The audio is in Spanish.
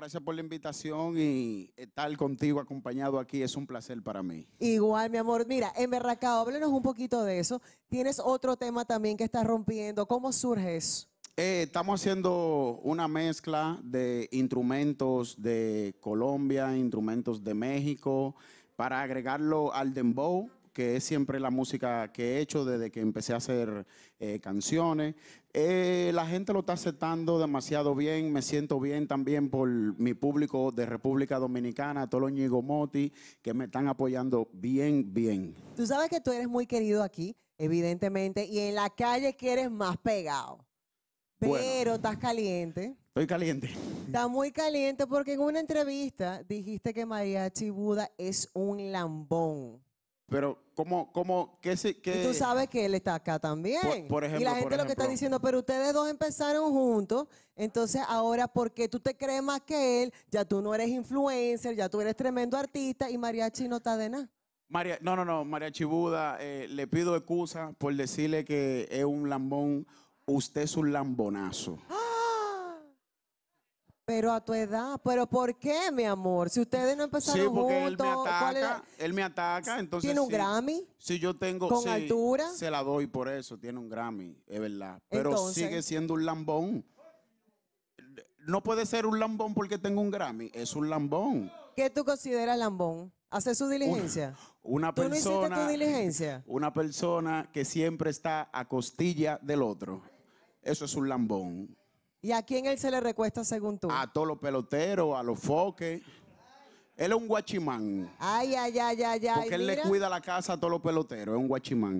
gracias por la invitación y estar contigo acompañado aquí es un placer para mí. Igual, mi amor. Mira, en Berracao, háblenos un poquito de eso. Tienes otro tema también que estás rompiendo. ¿Cómo surge eso? Eh, estamos haciendo una mezcla de instrumentos de Colombia, instrumentos de México, para agregarlo al dembow que es siempre la música que he hecho desde que empecé a hacer eh, canciones. Eh, la gente lo está aceptando demasiado bien, me siento bien también por mi público de República Dominicana, todos los Gomoti, que me están apoyando bien, bien. Tú sabes que tú eres muy querido aquí, evidentemente, y en la calle que eres más pegado. Pero estás caliente. Estoy caliente. Está muy caliente porque en una entrevista dijiste que María Chibuda es un lambón. Pero, ¿cómo, cómo, qué se, qué... tú sabes que él está acá también. Por, ejemplo, y la gente lo que está diciendo, pero ustedes dos empezaron juntos, entonces ahora ¿por qué tú te crees más que él, ya tú no eres influencer, ya tú eres tremendo artista y Mariachi no está de nada. María, no, no, no, Mariachi Buda, eh, le pido excusa por decirle que es un lambón, usted es un lambonazo. ¡Ah! Pero a tu edad, pero ¿por qué, mi amor? Si ustedes no empezaron sí, porque él me ataca, él me ataca, entonces tiene un Grammy. Si yo tengo con altura, se la doy por eso, tiene un Grammy, es verdad, pero sigue siendo un lambón. No puede ser un lambón porque tengo un Grammy, es un lambón. ¿Qué tú consideras lambón? Hacer su diligencia. Una, persona. No tu diligencia? Una persona que siempre está a costilla del otro. Eso es un lambón. ¿Y a quién él se le recuesta según tú? A todos los peloteros, a los foques. Él es un guachimán. Ay, ay, ay, ay, ay. Porque él le cuida la casa a todos los peloteros, es un guachimán.